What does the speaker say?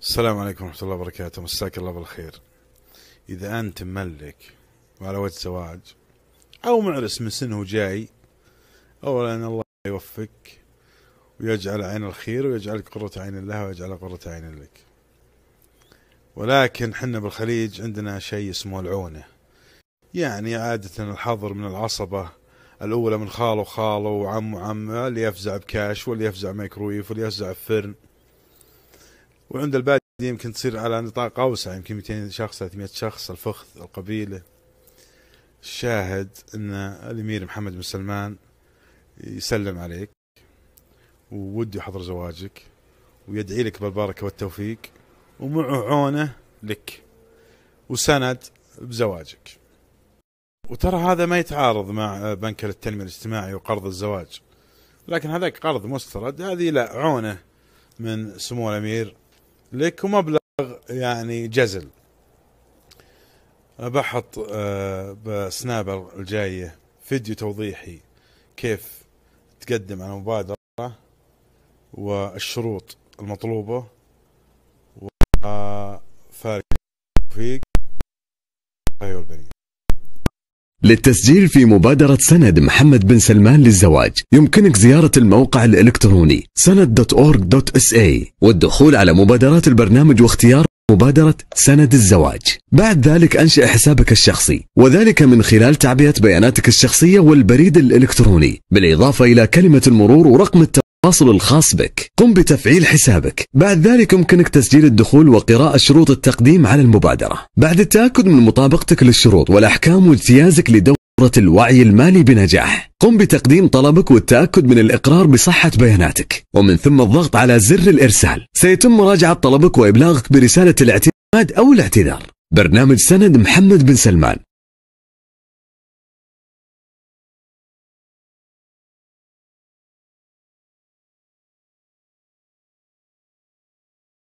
السلام عليكم ورحمة الله وبركاته مساك الله بالخير إذا أنت ملك وعلى وجه زواج أو معرس من سنه جاي أولا الله يوفقك ويجعل عين الخير ويجعلك قرة عين الله ويجعل قرة عين لك ولكن حنا بالخليج عندنا شيء اسمه العونة يعني عادة الحظر من العصبة الأولى من خاله وخاله وعم وعمه اللي يفزع بكاش واللي يفزع ميكرويف واللي يفزع بفرن وعند البادية يمكن تصير على نطاق أوسع يمكن 200 شخص 300 شخص الفخذ القبيلة الشاهد أن الأمير محمد بن سلمان يسلم عليك وودي يحضر زواجك ويدعي لك بالبركة والتوفيق ومعه عونه لك وسند بزواجك وترى هذا ما يتعارض مع بنك التنمية الاجتماعي وقرض الزواج لكن هذاك قرض مسترد هذه لا عونه من سمو الأمير لك ومبلغ يعني جزل بحط آه، بسنابر الجايه فيديو توضيحي كيف تقدم على مبادره والشروط المطلوبه وفارق آه، توفيق طيب البنيه للتسجيل في مبادرة سند محمد بن سلمان للزواج يمكنك زيارة الموقع الإلكتروني سند.org.sa والدخول على مبادرات البرنامج واختيار مبادرة سند الزواج بعد ذلك أنشئ حسابك الشخصي وذلك من خلال تعبئة بياناتك الشخصية والبريد الإلكتروني بالإضافة إلى كلمة المرور ورقم التواصل التواصل الخاص بك قم بتفعيل حسابك بعد ذلك يمكنك تسجيل الدخول وقراءة شروط التقديم على المبادرة بعد التأكد من مطابقتك للشروط والأحكام واجتيازك لدورة الوعي المالي بنجاح قم بتقديم طلبك والتأكد من الإقرار بصحة بياناتك ومن ثم الضغط على زر الإرسال سيتم مراجعة طلبك وإبلاغك برسالة الاعتماد أو الاعتذار برنامج سند محمد بن سلمان